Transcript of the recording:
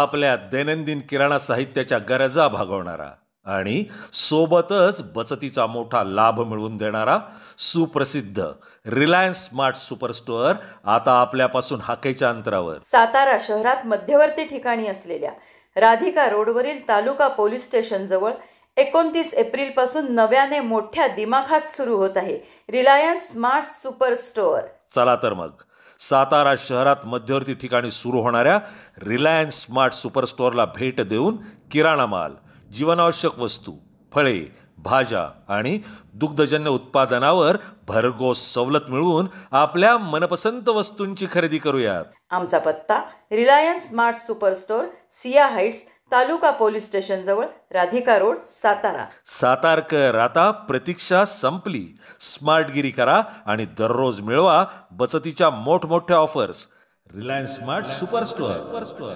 आपल्या दैनंदिन किराणा साहित्याच्या गरजा भागवणारा आणि सोबतच बचतीचा मोठा लाभ मिळवून देणारा सुप्रसिद्ध रिलायन्स स्मार्ट सुपरस्टोअर आता आपल्यापासून हाकेच्या अंतरावर सातारा शहरात मध्यवर्ती ठिकाणी असलेल्या राधिका रोडवरील तालुका पोलीस स्टेशन जवळ एकोणतीस पासून नव्याने मोठ्या दिमाखात सुरू होत आहे रिलायन्स स्मार्ट सुपर स्टोअर चला तर मग सातारा शहरात मध्यवर्ती ठिकाणी सुरू होणाऱ्या रिलायन्स स्मार्ट सुपरस्टोअरला भेट देऊन किराणा माल जीवनावश्यक वस्तू फळे भाज्या आणि दुग्धजन्य उत्पादनावर भरघोस सवलत मिळवून आपल्या मनपसंत वस्तूंची खरेदी करूयात आमचा पत्ता Reliance smart superstore Siya heights तालुका पोलीस स्टेशनजवळ राधिका रोड सातारा सातारकर आता प्रतीक्षा संपली स्मार्टगिरी करा आणि दररोज मिळवा बचतीच्या मोठमोठ्या offers Reliance smart super store